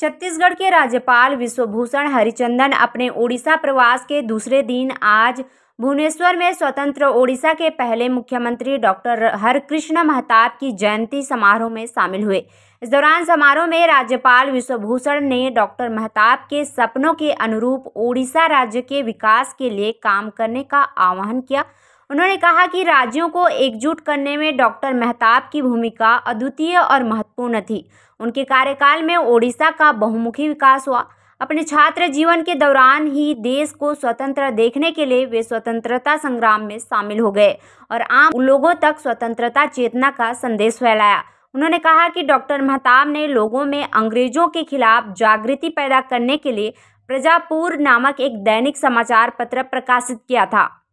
छत्तीसगढ़ के राज्यपाल विश्वभूषण हरिचंदन अपने ओडिशा प्रवास के दूसरे दिन आज भुवनेश्वर में स्वतंत्र ओडिशा के पहले मुख्यमंत्री डॉक्टर हरकृष्ण महताब की जयंती समारोह में शामिल हुए इस दौरान समारोह में राज्यपाल विश्वभूषण ने डॉक्टर महताब के सपनों के अनुरूप ओडिशा राज्य के विकास के लिए काम करने का आह्वान किया उन्होंने कहा कि राज्यों को एकजुट करने में डॉक्टर मेहताब की भूमिका अद्वितीय और महत्वपूर्ण थी उनके कार्यकाल में ओडिशा का बहुमुखी विकास हुआ अपने छात्र जीवन के दौरान ही देश को स्वतंत्र देखने के लिए वे स्वतंत्रता संग्राम में शामिल हो गए और आम लोगों तक स्वतंत्रता चेतना का संदेश फैलाया उन्होंने कहा कि डॉक्टर महताब ने लोगों में अंग्रेजों के खिलाफ जागृति पैदा करने के लिए प्रजापुर नामक एक दैनिक समाचार पत्र प्रकाशित किया था